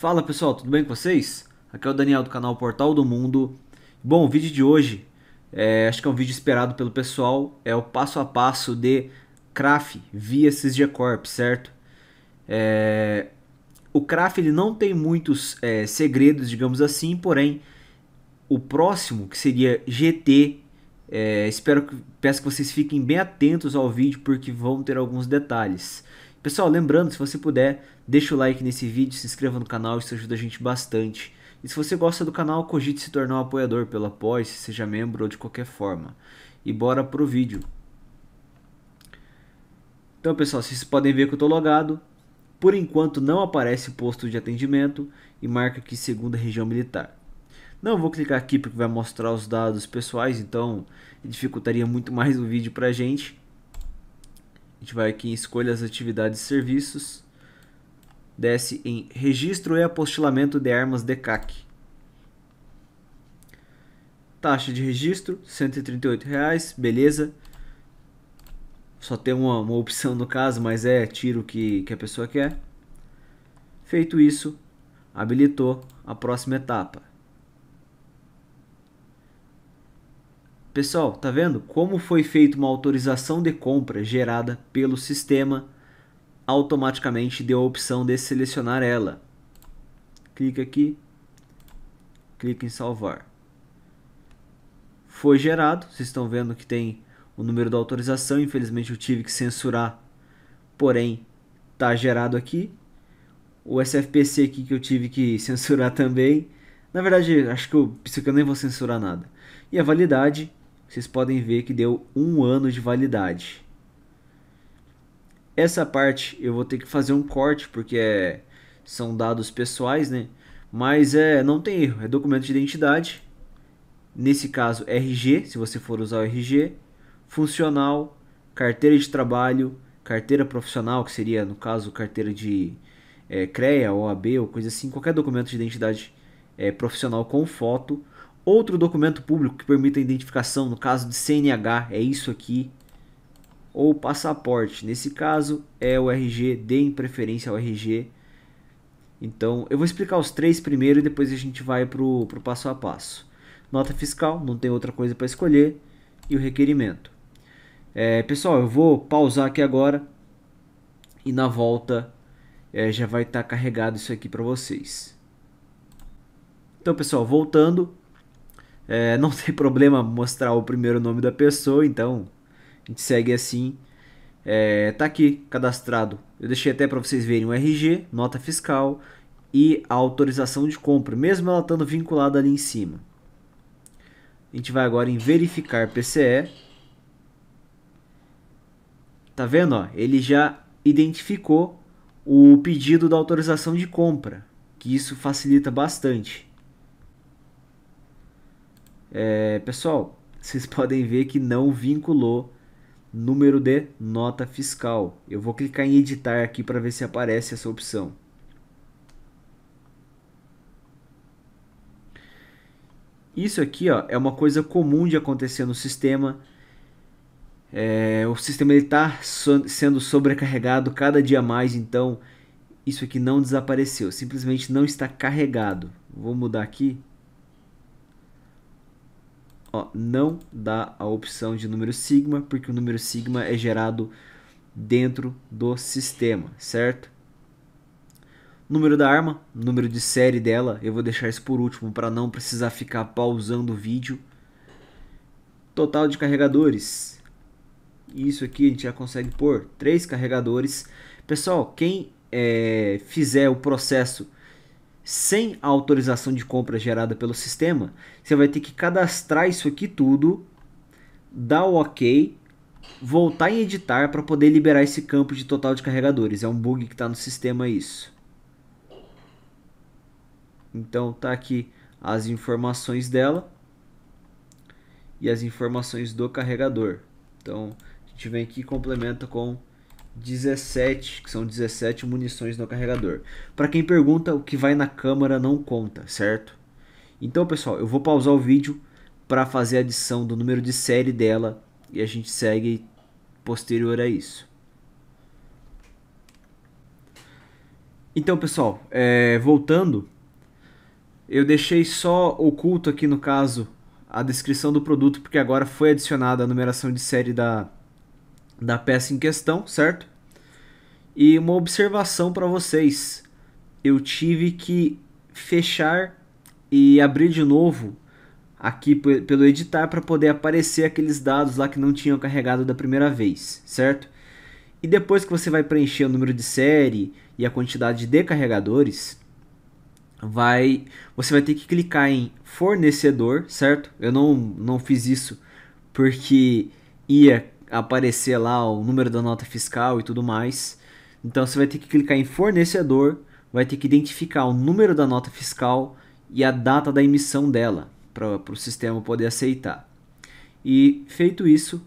Fala pessoal, tudo bem com vocês? Aqui é o Daniel do canal Portal do Mundo. Bom, o vídeo de hoje, é, acho que é um vídeo esperado pelo pessoal, é o passo a passo de CRAF via CISG Corp, certo? É, o CRAF ele não tem muitos é, segredos, digamos assim, porém o próximo, que seria GT, é, espero que, peço que vocês fiquem bem atentos ao vídeo porque vão ter alguns detalhes. Pessoal, lembrando, se você puder, deixa o like nesse vídeo, se inscreva no canal, isso ajuda a gente bastante. E se você gosta do canal, cogite se tornar um apoiador pelo Apoia, se seja membro ou de qualquer forma. E bora pro vídeo. Então, pessoal, vocês podem ver que eu estou logado. Por enquanto não aparece o posto de atendimento e marca aqui segunda região militar. Não vou clicar aqui porque vai mostrar os dados pessoais, então dificultaria muito mais o vídeo para a gente. A gente vai aqui em escolhas atividades e serviços. Desce em registro e apostilamento de armas de CAC. Taxa de registro, R$ reais, beleza. Só tem uma, uma opção no caso, mas é tiro que, que a pessoa quer. Feito isso, habilitou a próxima etapa. Pessoal, tá vendo como foi feita uma autorização de compra gerada pelo sistema? Automaticamente deu a opção de selecionar ela. Clica aqui, clica em salvar. Foi gerado, vocês estão vendo que tem o número da autorização, infelizmente eu tive que censurar, porém tá gerado aqui. O SFPC aqui que eu tive que censurar também. Na verdade, acho que eu, que eu nem vou censurar nada. E a validade vocês podem ver que deu um ano de validade. Essa parte eu vou ter que fazer um corte porque é, são dados pessoais, né? Mas é, não tem erro, é documento de identidade. Nesse caso, RG, se você for usar o RG, funcional, carteira de trabalho, carteira profissional, que seria no caso carteira de é, CREA, OAB ou coisa assim, qualquer documento de identidade é, profissional com foto Outro documento público que permita a identificação, no caso de CNH, é isso aqui. Ou passaporte, nesse caso é o RG, deem preferência ao RG. Então, eu vou explicar os três primeiro e depois a gente vai para o passo a passo. Nota fiscal, não tem outra coisa para escolher. E o requerimento. É, pessoal, eu vou pausar aqui agora e na volta é, já vai estar tá carregado isso aqui para vocês. Então, pessoal, voltando, é, não tem problema mostrar o primeiro nome da pessoa, então a gente segue assim. É, tá aqui cadastrado. Eu deixei até para vocês verem o RG, nota fiscal e a autorização de compra, mesmo ela estando vinculada ali em cima. A gente vai agora em verificar PCE. Tá vendo? Ó? Ele já identificou o pedido da autorização de compra, que isso facilita bastante. É, pessoal, vocês podem ver que não vinculou número de nota fiscal. Eu vou clicar em editar aqui para ver se aparece essa opção. Isso aqui ó, é uma coisa comum de acontecer no sistema. É, o sistema está so sendo sobrecarregado cada dia mais, então isso aqui não desapareceu, simplesmente não está carregado. Vou mudar aqui Ó, não dá a opção de número sigma, porque o número sigma é gerado dentro do sistema, certo? Número da arma, número de série dela, eu vou deixar isso por último para não precisar ficar pausando o vídeo. Total de carregadores. Isso aqui a gente já consegue pôr três carregadores. Pessoal, quem é, fizer o processo sem a autorização de compra gerada pelo sistema, você vai ter que cadastrar isso aqui tudo, dar o OK, voltar em editar para poder liberar esse campo de total de carregadores. É um bug que está no sistema é isso. Então tá aqui as informações dela e as informações do carregador. Então a gente vem aqui e complementa com 17, que são 17 munições no carregador. Para quem pergunta, o que vai na câmara não conta, certo? Então, pessoal, eu vou pausar o vídeo para fazer a adição do número de série dela e a gente segue posterior a isso. Então, pessoal, é, voltando, eu deixei só oculto aqui no caso a descrição do produto, porque agora foi adicionada a numeração de série da, da peça em questão, certo? E uma observação para vocês: eu tive que fechar e abrir de novo aqui pelo editar para poder aparecer aqueles dados lá que não tinham carregado da primeira vez, certo? E depois que você vai preencher o número de série e a quantidade de carregadores, vai você vai ter que clicar em fornecedor, certo? Eu não, não fiz isso porque ia aparecer lá o número da nota fiscal e tudo mais. Então você vai ter que clicar em fornecedor, vai ter que identificar o número da nota fiscal e a data da emissão dela para o sistema poder aceitar. E feito isso,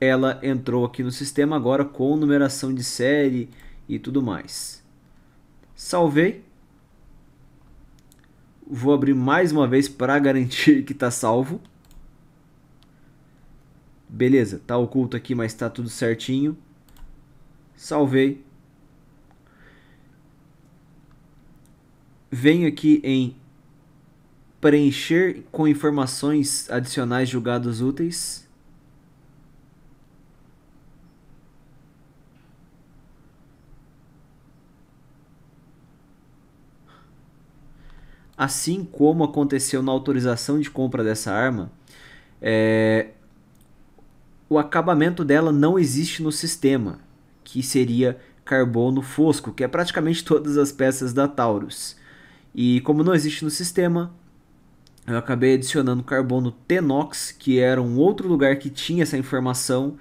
ela entrou aqui no sistema agora com numeração de série e tudo mais. Salvei. Vou abrir mais uma vez para garantir que está salvo. Beleza, tá oculto aqui, mas tá tudo certinho. Salvei. Venho aqui em preencher com informações adicionais julgados úteis. Assim como aconteceu na autorização de compra dessa arma, é, o acabamento dela não existe no sistema, que seria carbono fosco, que é praticamente todas as peças da Taurus. E como não existe no sistema, eu acabei adicionando carbono Tenox, que era um outro lugar que tinha essa informação,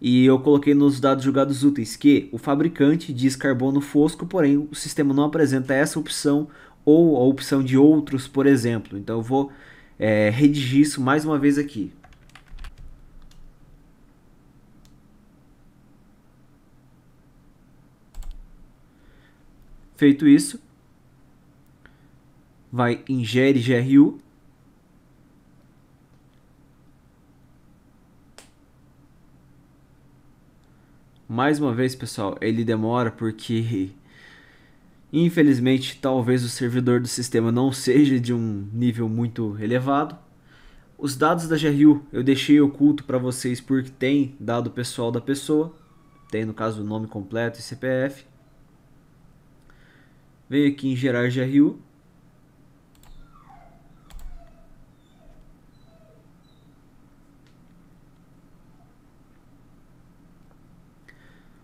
e eu coloquei nos dados julgados úteis que o fabricante diz carbono fosco, porém o sistema não apresenta essa opção ou a opção de outros, por exemplo. Então eu vou é, redigir isso mais uma vez aqui. Feito isso, vai ingere GRU. Mais uma vez, pessoal, ele demora porque infelizmente talvez o servidor do sistema não seja de um nível muito elevado. Os dados da GRU eu deixei oculto para vocês porque tem dado pessoal da pessoa, tem no caso o nome completo e CPF. Venho aqui em gerar GRU.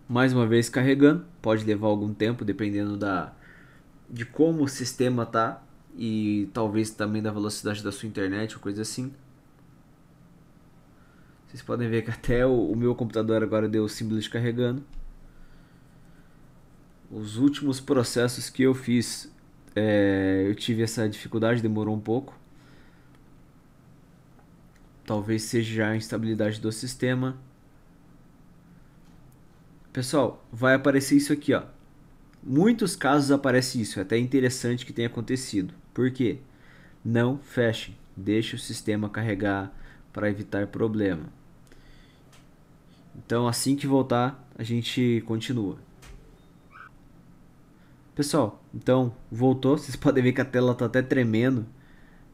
mais uma vez carregando, pode levar algum tempo dependendo da de como o sistema tá e talvez também da velocidade da sua internet ou coisa assim. Vocês podem ver que até o, o meu computador agora deu o símbolo de carregando os últimos processos que eu fiz, é, eu tive essa dificuldade, demorou um pouco. Talvez seja a instabilidade do sistema. Pessoal, vai aparecer isso aqui, ó. Muitos casos aparece isso, é até interessante que tenha acontecido. Por quê? Não fechem, deixe o sistema carregar para evitar problema. Então, assim que voltar, a gente continua. Pessoal, então voltou. Vocês podem ver que a tela está até tremendo.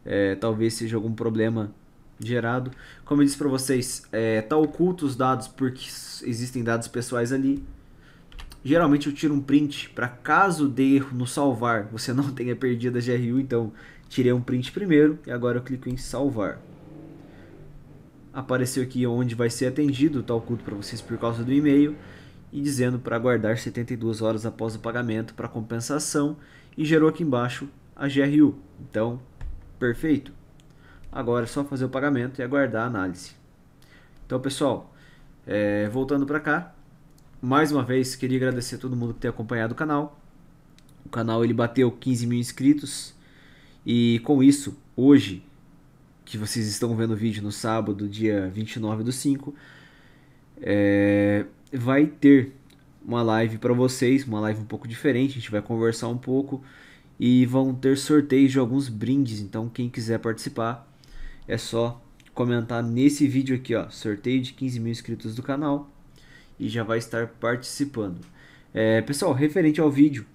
É, talvez seja algum problema gerado. Como eu disse para vocês, é, tá oculto os dados porque existem dados pessoais ali. Geralmente eu tiro um print para caso dê erro no salvar, você não tenha perdido a GRU, então tirei um print primeiro e agora eu clico em salvar. Apareceu aqui onde vai ser atendido, tá oculto para vocês por causa do e-mail e dizendo para aguardar 72 horas após o pagamento para compensação e gerou aqui embaixo a GRU. Então, perfeito. Agora é só fazer o pagamento e aguardar a análise. Então, pessoal, é, voltando para cá, mais uma vez queria agradecer a todo mundo que tem acompanhado o canal. O canal ele bateu 15 mil inscritos e com isso, hoje, que vocês estão vendo o vídeo no sábado, dia 29 do 5, é, vai ter uma live para vocês, uma live um pouco diferente, a gente vai conversar um pouco e vão ter sorteios de alguns brindes, então quem quiser participar é só comentar nesse vídeo aqui, ó, sorteio de 15 mil inscritos do canal e já vai estar participando. É, pessoal, referente ao vídeo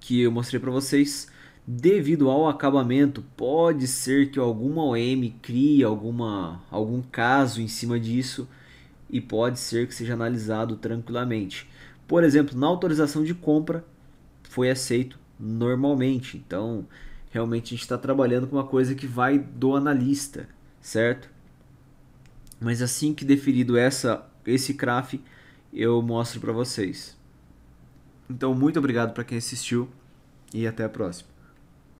que eu mostrei para vocês, devido ao acabamento, pode ser que alguma OM crie alguma, algum caso em cima disso, e pode ser que seja analisado tranquilamente. Por exemplo, na autorização de compra foi aceito normalmente. Então, realmente a gente está trabalhando com uma coisa que vai do analista, certo? Mas assim que definido essa, esse CRAF, eu mostro para vocês. Então, muito obrigado para quem assistiu e até a próxima.